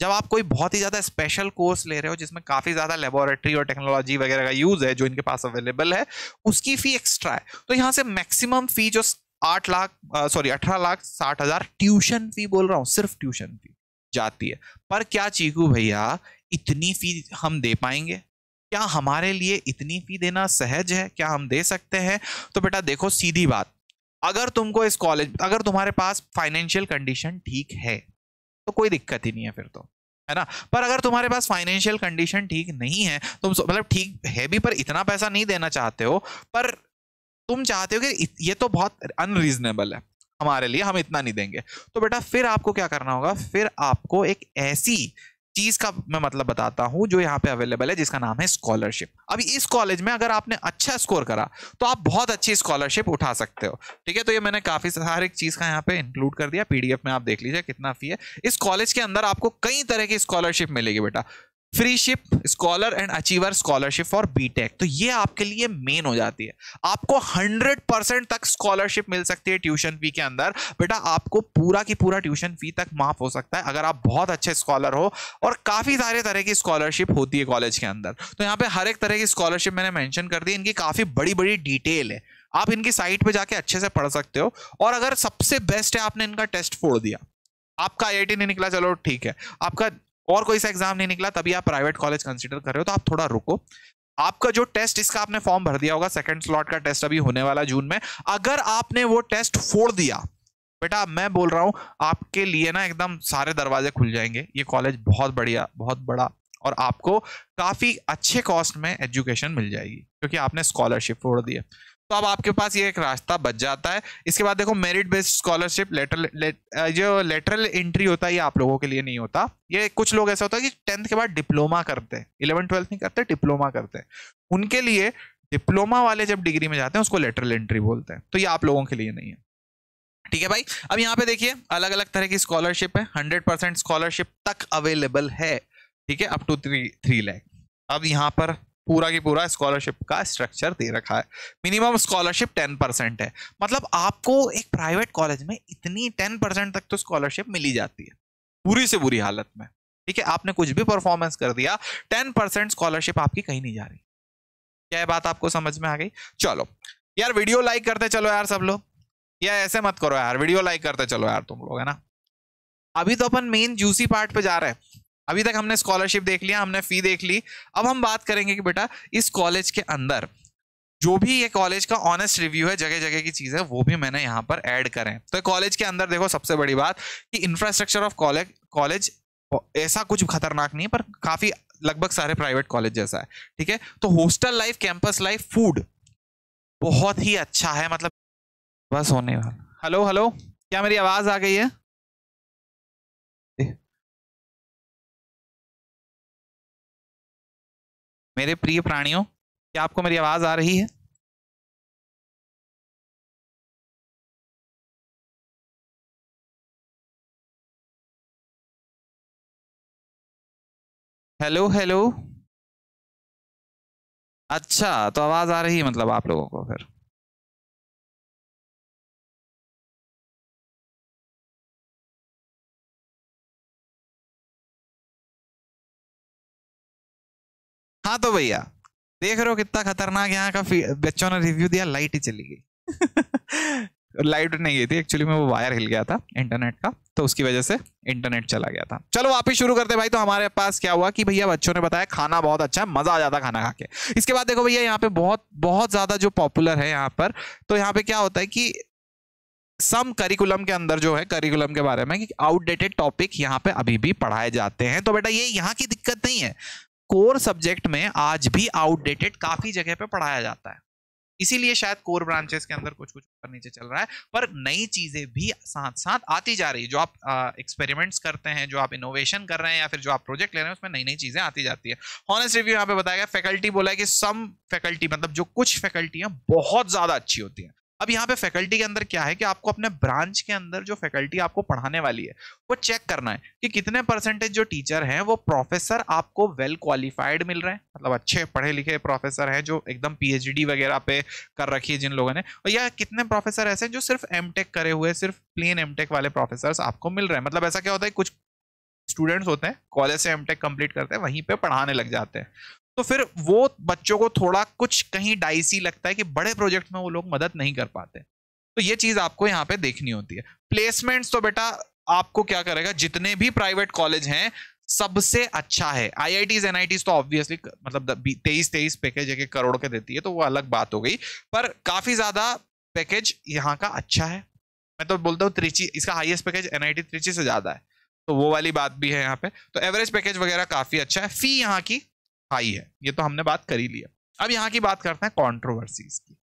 जब आप कोई बहुत ही ज़्यादा स्पेशल कोर्स ले रहे हो जिसमें काफ़ी ज़्यादा लेबोरेटरी और टेक्नोलॉजी वगैरह का यूज़ है जो इनके पास अवेलेबल है उसकी फ़ी एक्स्ट्रा है तो यहाँ से मैक्सिमम फ़ी जो आठ लाख सॉरी अठारह लाख साठ हजार ट्यूशन फी बोल रहा हूँ सिर्फ ट्यूशन फी जाती है पर क्या चीकू भैया इतनी फी हम दे पाएंगे क्या हमारे लिए इतनी फी देना सहज है क्या हम दे सकते हैं तो बेटा देखो सीधी बात अगर तुमको इस कॉलेज अगर तुम्हारे पास फाइनेंशियल कंडीशन ठीक है तो कोई दिक्कत ही नहीं है फिर तो है ना पर अगर तुम्हारे पास फाइनेंशियल कंडीशन ठीक नहीं है तुम मतलब ठीक है भी पर इतना पैसा नहीं देना चाहते हो पर तुम चाहते हो कि ये तो बहुत अनरीजनेबल है हमारे लिए हम इतना नहीं देंगे तो बेटा फिर आपको क्या करना होगा फिर आपको एक ऐसी चीज का मैं मतलब बताता हूं जो यहाँ पे अवेलेबल है जिसका नाम है स्कॉलरशिप अब इस कॉलेज में अगर आपने अच्छा स्कोर करा तो आप बहुत अच्छी स्कॉलरशिप उठा सकते हो ठीक है तो ये मैंने काफी हर एक चीज का यहाँ पे इंक्लूड कर दिया पीडीएफ में आप देख लीजिए कितना फी है इस कॉलेज के अंदर आपको कई तरह की स्कॉलरशिप मिलेगी बेटा freeship scholar and achiever scholarship for BTech तो ये आपके लिए मेन हो जाती है आपको 100 परसेंट तक स्कॉलरशिप मिल सकती है ट्यूशन फी के अंदर बेटा आपको पूरा की पूरा ट्यूशन फी तक माफ हो सकता है अगर आप बहुत अच्छे स्कॉलर हो और काफ़ी सारे तरह की स्कॉलरशिप होती है कॉलेज के अंदर तो यहाँ पे हर एक तरह की स्कॉलरशिप मैंने मैंशन कर दी इनकी काफ़ी बड़ी बड़ी डिटेल है आप इनकी साइट पर जाके अच्छे से पढ़ सकते हो और अगर सबसे बेस्ट है आपने इनका टेस्ट फोड़ दिया आपका आई नहीं निकला चलो ठीक है आपका और कोई सा एग्जाम नहीं निकला तभी आप प्राइवेट कॉलेज कंसिडर कर रहे हो तो आप थोड़ा रुको आपका जो टेस्ट इसका आपने फॉर्म भर दिया होगा सेकंड स्लॉट का टेस्ट अभी होने वाला जून में अगर आपने वो टेस्ट फोड़ दिया बेटा मैं बोल रहा हूँ आपके लिए ना एकदम सारे दरवाजे खुल जाएंगे ये कॉलेज बहुत बढ़िया बहुत बड़ा और आपको काफ़ी अच्छे कॉस्ट में एजुकेशन मिल जाएगी क्योंकि आपने स्कॉलरशिप फोड़ दी है तो अब आपके पास ये एक रास्ता बच जाता है इसके बाद देखो मेरिट बेस्ड स्कॉलरशिप लेटर जो लेटरल एंट्री होता है ये आप लोगों के लिए नहीं होता ये कुछ लोग ऐसा होता है कि टेंथ के बाद डिप्लोमा करते हैं इलेवन ट्वेल्थ नहीं करते डिप्लोमा करते हैं उनके लिए डिप्लोमा वाले जब डिग्री में जाते हैं उसको लेटरल एंट्री बोलते हैं तो ये आप लोगों के लिए नहीं है ठीक है भाई अब यहाँ पे देखिए अलग अलग तरह की स्कॉलरशिप है हंड्रेड परसेंट स्कॉलरशिप तक अवेलेबल है ठीक है up to three three lakh अब यहाँ पर पूरा की पूरा स्कॉलरशिप का स्ट्रक्चर दे रखा है मिनिमम स्कॉलरशिप टेन परसेंट है मतलब आपको एक प्राइवेट कॉलेज में इतनी टेन परसेंट तक तो स्कॉलरशिप मिली जाती है बुरी से बुरी हालत में ठीक है आपने कुछ भी परफॉर्मेंस कर दिया टेन परसेंट स्कॉलरशिप आपकी कहीं नहीं जा रही क्या बात आपको समझ में आ गई चलो यार वीडियो लाइक करते चलो यार सब लोग या ऐसे मत करो यार वीडियो लाइक करते चलो यार तुम लोग है ना अभी तो अपन मेन जूसी पार्ट पे जा रहे हैं अभी तक हमने स्कॉलरशिप देख लिया हमने फी देख ली अब हम बात करेंगे कि बेटा इस कॉलेज के अंदर जो भी ये कॉलेज का ऑनेस्ट रिव्यू है जगह जगह की चीज है वो भी मैंने यहाँ पर ऐड करें तो कॉलेज के अंदर देखो सबसे बड़ी बात कि इंफ्रास्ट्रक्चर ऑफ कॉलेज कॉलेज ऐसा कुछ खतरनाक नहीं है पर काफी लगभग सारे प्राइवेट कॉलेज जैसा है ठीक है तो hostel life campus life food बहुत ही अच्छा है मतलब बस होने वाला हेलो हेलो क्या मेरी आवाज आ गई है मेरे प्रिय प्राणियों क्या आपको मेरी आवाज आ रही है हेलो हेलो अच्छा तो आवाज आ रही है मतलब आप लोगों को फिर हाँ तो भैया देख रहे हो कितना खतरनाक यहाँ का बच्चों ने रिव्यू दिया लाइट ही चली गई लाइट (laughs) नहीं गई थी एक्चुअली में वो वायर हिल गया था इंटरनेट का तो उसकी वजह से इंटरनेट चला गया था चलो आप ही शुरू करते भाई तो हमारे पास क्या हुआ कि भैया बच्चों ने बताया खाना बहुत अच्छा है मजा आ जाता खाना खा के इसके बाद देखो भैया यहाँ पे बहुत बहुत ज्यादा जो पॉपुलर है यहाँ पर तो यहाँ पे क्या होता है कि सम करिकुलम के अंदर जो है करिकुलम के बारे में कि आउटडेटेड टॉपिक यहाँ पे अभी भी पढ़ाए जाते हैं तो बेटा ये यहाँ की दिक्कत नहीं है कोर सब्जेक्ट में आज भी आउटडेटेड काफी जगह पे पढ़ाया जाता है इसीलिए शायद कोर ब्रांचेस के अंदर कुछ कुछ ऊपर नीचे चल रहा है पर नई चीजें भी साथ साथ आती जा रही है जो आप एक्सपेरिमेंट्स करते हैं जो आप इनोवेशन कर रहे हैं या फिर जो आप प्रोजेक्ट ले रहे हैं उसमें नई नई चीजें आती जाती है हॉनेस्ट रिव्यू यहाँ पे बताया गया फैकल्टी बोला है कि सम फैकल्टी मतलब जो कुछ फैकल्टी बहुत ज्यादा अच्छी होती है अब यहाँ पे फैकल्टी के अंदर क्या है कि आपको अपने ब्रांच के अंदर जो फैकल्टी आपको पढ़ाने वाली है वो चेक करना है कि कितने परसेंटेज जो टीचर हैं वो प्रोफेसर आपको वेल well क्वालिफाइड मिल रहे हैं मतलब अच्छे पढ़े लिखे प्रोफेसर हैं जो एकदम पीएचडी वगैरह पे कर रखी है जिन लोगों ने और या कितने प्रोफेसर ऐसे हैं जो सिर्फ एम करे हुए सिर्फ प्लेन एम वाले प्रोफेसर आपको मिल रहे हैं मतलब ऐसा क्या होता है कुछ स्टूडेंट्स होते हैं कॉलेज से एम कंप्लीट करते हैं वहीं पे पढ़ाने लग जाते हैं तो फिर वो बच्चों को थोड़ा कुछ कहीं डाइसी लगता है कि बड़े प्रोजेक्ट में वो लोग मदद नहीं कर पाते तो ये चीज आपको यहाँ पे देखनी होती है प्लेसमेंट्स तो बेटा आपको क्या करेगा जितने भी प्राइवेट कॉलेज हैं सबसे अच्छा है I I Ts N I Ts तो ऑब्वियसली मतलब तेईस तेईस पैकेज एक करोड़ के देती है तो वो अलग बात हो गई पर काफी ज्यादा पैकेज यहाँ का अच्छा है मैं तो बोलता हूँ त्रिची इसका हाईएस्ट पैकेज एनआईटी आई से ज्यादा है तो वो वाली बात भी है यहाँ पे तो एवरेज पैकेज वगैरह काफी अच्छा है फी यहाँ की हाई है ये तो हमने बात कर ही लिया अब यहाँ की बात करते हैं कॉन्ट्रोवर्सीज की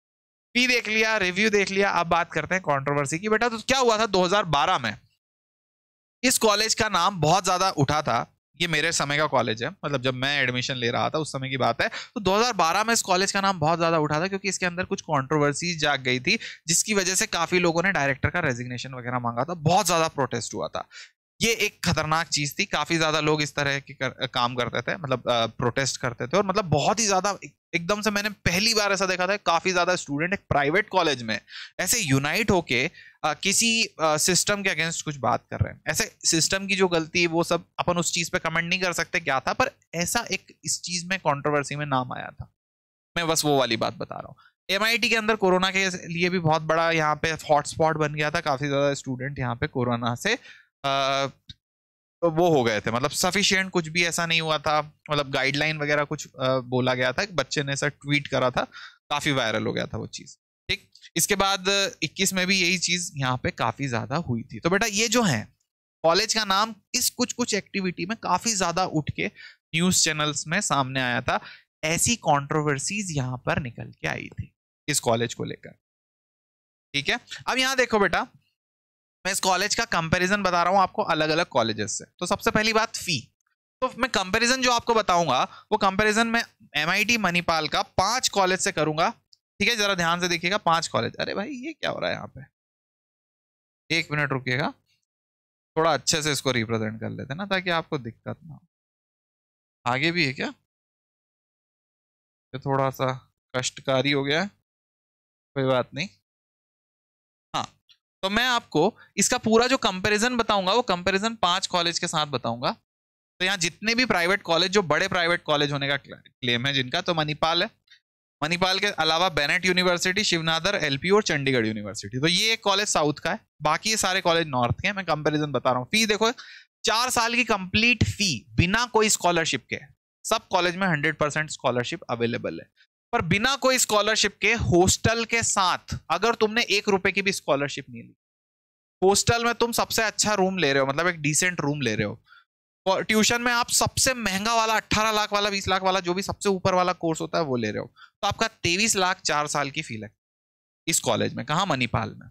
पी देख लिया रिव्यू देख लिया अब बात करते हैं कॉन्ट्रोवर्सी की बेटा तो क्या हुआ था 2012 में इस कॉलेज का नाम बहुत ज्यादा उठा था ये मेरे समय का कॉलेज है मतलब जब मैं एडमिशन ले रहा था उस समय की बात है तो 2012 में इस कॉलेज का नाम बहुत ज्यादा उठा था क्योंकि इसके अंदर कुछ कॉन्ट्रोवर्सीज जाग गई थी जिसकी वजह से काफी लोगों ने डायरेक्टर का रेजिग्नेशन वगैरह मांगा था बहुत ज्यादा प्रोटेस्ट हुआ था ये एक खतरनाक चीज थी काफी ज्यादा लोग इस तरह के कर, काम करते थे मतलब आ, प्रोटेस्ट करते थे और मतलब बहुत ही ज्यादा एकदम से मैंने पहली बार ऐसा देखा था काफी ज्यादा स्टूडेंट एक प्राइवेट कॉलेज में ऐसे यूनाइट होके आ, किसी सिस्टम के अगेंस्ट कुछ बात कर रहे हैं ऐसे सिस्टम की जो गलती वो सब अपन उस चीज पे कमेंट नहीं कर सकते क्या था पर ऐसा एक इस चीज में कॉन्ट्रोवर्सी में नाम आया था मैं बस वो वाली बात बता रहा हूँ एम के अंदर कोरोना के लिए भी बहुत बड़ा यहाँ पे हॉटस्पॉट बन गया था काफी ज्यादा स्टूडेंट यहाँ पे कोरोना से तो वो हो गए थे मतलब सफिशियंट कुछ भी ऐसा नहीं हुआ था मतलब गाइडलाइन वगैरह कुछ आ, बोला गया था बच्चे ने ऐसा ट्वीट करा था काफी वायरल हो गया था वो चीज ठीक इसके बाद 21 में भी यही चीज यहाँ पे काफी ज्यादा हुई थी तो बेटा ये जो है कॉलेज का नाम इस कुछ कुछ एक्टिविटी में काफी ज्यादा उठ के न्यूज चैनल्स में सामने आया था ऐसी कॉन्ट्रोवर्सीज यहाँ पर निकल के आई थी इस कॉलेज को लेकर ठीक है अब यहाँ देखो बेटा मैं इस कॉलेज का कंपैरिजन बता रहा हूँ आपको अलग अलग कॉलेजेस से तो सबसे पहली बात फी तो मैं कंपैरिजन जो आपको बताऊंगा वो कंपैरिजन मैं एमआईटी मणिपाल का पांच कॉलेज से करूंगा ठीक है जरा ध्यान से देखिएगा पांच कॉलेज अरे भाई ये क्या हो रहा है यहाँ पे एक मिनट रुकिएगा थोड़ा अच्छे से इसको रिप्रेजेंट कर लेते ना ताकि आपको दिक्कत ना हो आगे भी है क्या ये थोड़ा सा कष्टकारी हो गया कोई बात नहीं तो मैं आपको इसका पूरा जो कंपैरिजन बताऊंगा वो कंपैरिजन पांच कॉलेज के साथ बताऊंगा तो यहाँ जितने भी प्राइवेट कॉलेज जो बड़े प्राइवेट कॉलेज होने का क्लेम है जिनका तो मणिपाल है मणिपाल के अलावा बेनेट यूनिवर्सिटी शिवनादर एलपी और चंडीगढ़ यूनिवर्सिटी तो ये एक कॉलेज साउथ का है बाकी ये सारे कॉलेज नॉर्थ के हैं मैं कंपेरिजन बता रहा हूँ फी देखो चार साल की कंप्लीट फी बिना कोई स्कॉलरशिप के सब कॉलेज में हंड्रेड परसेंट स्कॉलरशिप अवेलेबल है पर बिना कोई स्कॉलरशिप के हॉस्टल के साथ अगर तुमने एक रुपए की भी स्कॉलरशिप नहीं ली हॉस्टल में तुम सबसे अच्छा रूम ले रहे हो मतलब एक डिसेंट रूम ले रहे हो और ट्यूशन में आप सबसे महंगा वाला अट्ठारह लाख वाला बीस लाख वाला जो भी सबसे ऊपर वाला कोर्स होता है वो ले रहे हो तो आपका तेईस लाख चार साल की फी है इस कॉलेज में कहा मणिपाल में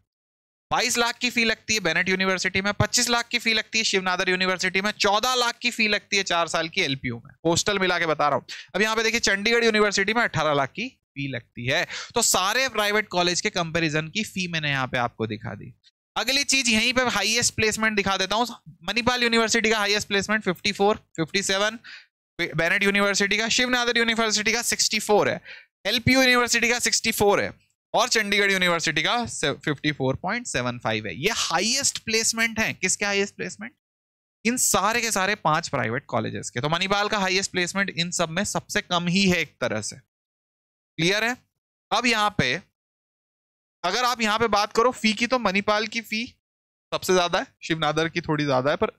बाईस लाख की फी लगती है बेनेट यूनिवर्सिटी में पच्चीस लाख की फी लगती है शिवनादर यूनिवर्सिटी में चौदह लाख की फी लगती है चार साल की एलपीयू में होस्टल मिला के बता रहा हूं अब यहाँ पे देखिए चंडीगढ़ यूनिवर्सिटी में अठारह लाख की फी लगती है तो सारे प्राइवेट कॉलेज के कंपेरिजन की फी मैंने यहाँ पे आपको दिखा दी अगली चीज यहीं पर हाइएस्ट प्लेसमेंट दिखा देता हूँ मणिपाल यूनिवर्सिटी का highest placement fifty seven Bennett university का शिवनादर यूनिवर्सिटी का फोर है एलपी यूनिवर्सिटी का फोर है और चंडीगढ़ यूनिवर्सिटी का 54.75 है ये हाईएस्ट प्लेसमेंट है किसके हाईएस्ट प्लेसमेंट इन सारे के सारे पांच प्राइवेट कॉलेजेस के तो मणिपाल का हाईएस्ट प्लेसमेंट इन सब में सबसे कम ही है एक तरह से क्लियर है अब यहाँ पे अगर आप यहाँ पे बात करो फी की तो मणिपाल की फी सबसे ज्यादा है शिवनादर की थोड़ी ज्यादा है पर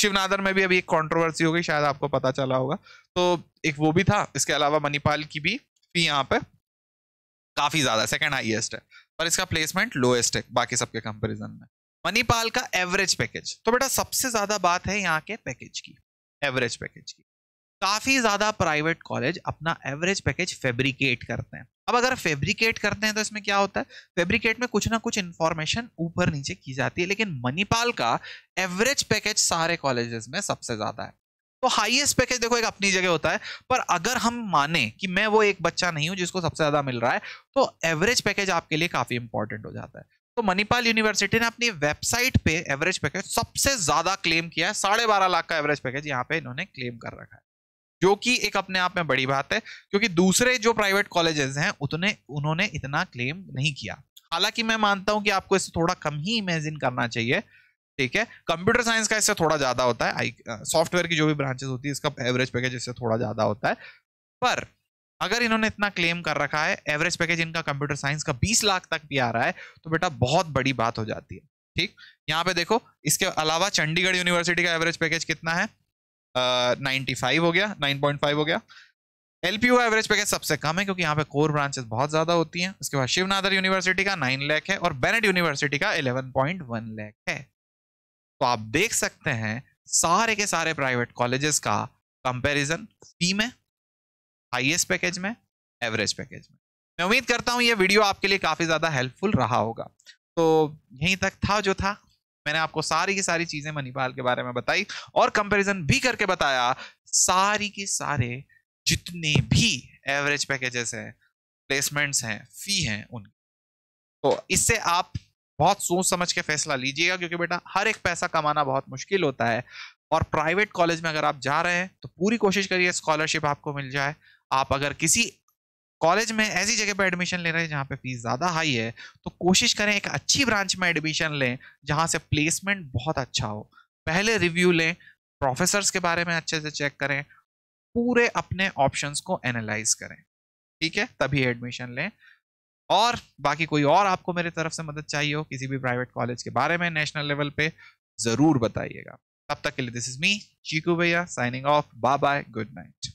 शिवनादर में भी अभी एक कंट्रोवर्सी हो गई शायद आपको पता चला होगा तो एक वो भी था इसके अलावा मणिपाल की भी फी यहाँ पे काफी ज्यादा सेकेंड हाइएस्ट है पर इसका प्लेसमेंट लोएस्ट है बाकी सबके कंपेरिजन में मणिपाल का एवरेज पैकेज तो बेटा सबसे ज्यादा बात है यहाँ के पैकेज की एवरेज पैकेज की काफी ज्यादा प्राइवेट कॉलेज अपना एवरेज पैकेज फेब्रिकेट करते हैं अब अगर फेब्रिकेट करते हैं तो इसमें क्या होता है फेब्रिकेट में कुछ ना कुछ इन्फॉर्मेशन ऊपर नीचे की जाती है लेकिन मणिपाल का एवरेज पैकेज सारे कॉलेजेस में सबसे ज्यादा है तो हाईएस्ट पैकेज देखो एक अपनी जगह होता है पर अगर हम माने कि मैं वो एक बच्चा नहीं हूं जिसको सबसे ज्यादा मिल रहा है तो एवरेज पैकेज आपके लिए काफी इंपॉर्टेंट हो जाता है तो मणिपाल यूनिवर्सिटी ने अपनी वेबसाइट पे एवरेज पैकेज सबसे ज्यादा क्लेम किया है साढ़े बारह लाख का एवरेज पैकेज यहाँ पे इन्होंने क्लेम कर रखा है जो कि एक अपने आप में बड़ी बात है क्योंकि दूसरे जो प्राइवेट कॉलेजेस हैं उतने उन्होंने इतना क्लेम नहीं किया हालांकि मैं मानता हूं कि आपको इससे थोड़ा कम ही इमेजिन करना चाहिए ठीक है कंप्यूटर साइंस का इससे थोड़ा ज्यादा होता है सॉफ्टवेयर uh, की जो भी ब्रांचेस होती है इसका एवरेज पैकेज इससे थोड़ा ज्यादा होता है पर अगर इन्होंने इतना क्लेम कर रखा है एवरेज पैकेज इनका कंप्यूटर साइंस का 20 लाख तक भी आ रहा है तो बेटा बहुत बड़ी बात हो जाती है ठीक यहाँ पे देखो इसके अलावा चंडीगढ़ यूनिवर्सिटी का एवरेज पैकेज कितना है नाइन्टी uh, हो गया नाइन हो गया एल का एवरेज पैकेज सबसे कम है क्योंकि यहाँ पे कोर ब्रांचेस बहुत ज्यादा होती हैं उसके बाद शिवनादर यूनिवर्सिटी का नाइन लैख है और बेनेट यूनिवर्सिटी का इलेवन पॉइंट वन लैख है तो आप देख सकते हैं सारे के सारे प्राइवेट कॉलेजेस का कंपैरिजन फी में हाईएस्ट पैकेज में एवरेज पैकेज में मैं उम्मीद करता हूं ये वीडियो आपके लिए काफ़ी ज़्यादा हेल्पफुल रहा होगा तो यहीं तक था जो था मैंने आपको सारी की सारी चीज़ें मणिपाल के बारे में बताई और कंपेरिजन भी करके बताया सारी के सारे जितने भी एवरेज पैकेजेस हैं प्लेसमेंट्स हैं फी हैं उन तो इससे आप बहुत सोच समझ के फैसला लीजिएगा क्योंकि बेटा हर एक पैसा कमाना बहुत मुश्किल होता है और प्राइवेट कॉलेज में अगर आप जा रहे हैं तो पूरी कोशिश करिए स्कॉलरशिप आपको मिल जाए आप अगर किसी कॉलेज में ऐसी जगह पर एडमिशन ले रहे हैं जहाँ पे फीस ज़्यादा हाई है तो कोशिश करें एक अच्छी ब्रांच में एडमिशन लें जहाँ से प्लेसमेंट बहुत अच्छा हो पहले रिव्यू लें प्रोफेसर्स के बारे में अच्छे से चेक करें पूरे अपने ऑप्शंस को एनालाइज करें ठीक है तभी एडमिशन लें और बाकी कोई और आपको मेरे तरफ से मदद चाहिए हो किसी भी प्राइवेट कॉलेज के बारे में नेशनल लेवल पे ज़रूर बताइएगा तब तक के लिए दिस इज मी चीकू भैया signing off bye bye good night